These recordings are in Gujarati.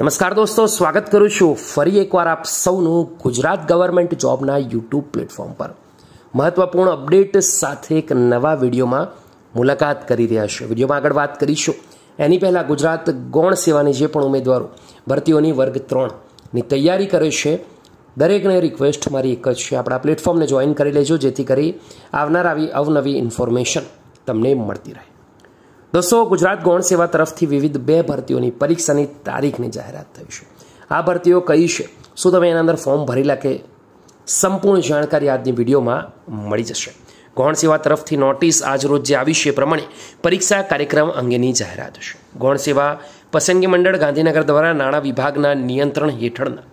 નમસ્કાર દોસ્તો સ્વાગત કરું છું ફરી એકવાર આપ સૌનું ગુજરાત ગવર્મેન્ટ જોબના યુટ્યુબ પ્લેટફોર્મ પર મહત્વપૂર્ણ અપડેટ સાથે એક નવા વિડીયોમાં મુલાકાત કરી રહ્યા છીએ વિડીયોમાં આગળ વાત કરીશું એની પહેલાં ગુજરાત ગૌણ સેવાની જે પણ ઉમેદવારો ભરતીઓની વર્ગ ત્રણની તૈયારી કરે છે દરેકને રિક્વેસ્ટ મારી એક જ છે આપણા પ્લેટફોર્મને જોઈન કરી લેજો જેથી કરી આવનાર આવી અવનવી ઇન્ફોર્મેશન તમને મળતી રહે દસો ગુજરાત ગૌણ સેવા તરફથી વિવિધ બે ભરતીઓની પરીક્ષાની તારીખની જાહેરાત થઈ છે આ ભરતીઓ કઈ છે શું તમે એના અંદર ફોર્મ ભરેલા કે સંપૂર્ણ જાણકારી આજની વિડીયોમાં મળી જશે ગૌણ સેવા તરફથી નોટિસ આજરોજ જે આવી છે પ્રમાણે પરીક્ષા કાર્યક્રમ અંગેની જાહેરાત છે ગૌણ સેવા પસંદગી મંડળ ગાંધીનગર દ્વારા નાણાં વિભાગના નિયંત્રણ હેઠળના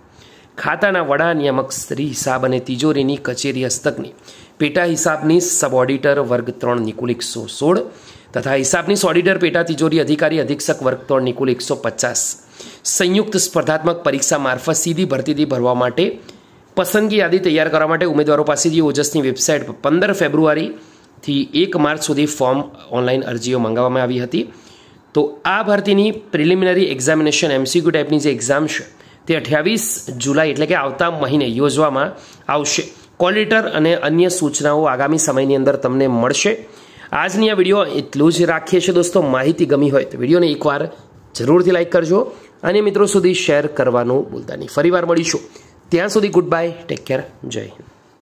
ખાતાના વડા નિયામક સ્ત્રી હિસાબ અને તિજોરીની કચેરી હસ્તકની પેટા હિસાબની સબ ઓડિટર વર્ગ ત્રણ નિકુલ એકસો સોળ તથા હિસાબની ઓડિટર પેટા તિજોરી અધિકારી અધિક્ષક વર્ગતોડ નિકુલ એકસો પચાસ સંયુક્ત સ્પર્ધાત્મક પરીક્ષા મારફત સીધી ભરતીથી ભરવા માટે પસંદગી યાદી તૈયાર કરવા માટે ઉમેદવારો પાસેથી ઓજસની વેબસાઇટ પર પંદર ફેબ્રુઆરીથી એક માર્ચ સુધી ફોર્મ ઓનલાઈન અરજીઓ મંગાવવામાં આવી હતી તો આ ભરતીની પ્રિલિમિનરી એક્ઝામિનેશન એમસીક્યુ ટાઈપની જે એક્ઝામ છે તે અઠ્યાવીસ જુલાઈ એટલે કે આવતા મહિને યોજવામાં આવશે કોલ લેટર અને અન્ય સૂચનાઓ આગામી સમયની અંદર તમને મળશે આજની આ વિડીયો એટલું જ રાખીએ છીએ દોસ્તો માહિતી ગમી હોય તો વિડીયોને એકવાર જરૂરથી લાઇક કરજો અને મિત્રો સુધી શેર કરવાનું બોલતા નહીં ફરીવાર મળીશું ત્યાં સુધી ગુડ બાય ટેક કેર જય હિન્દ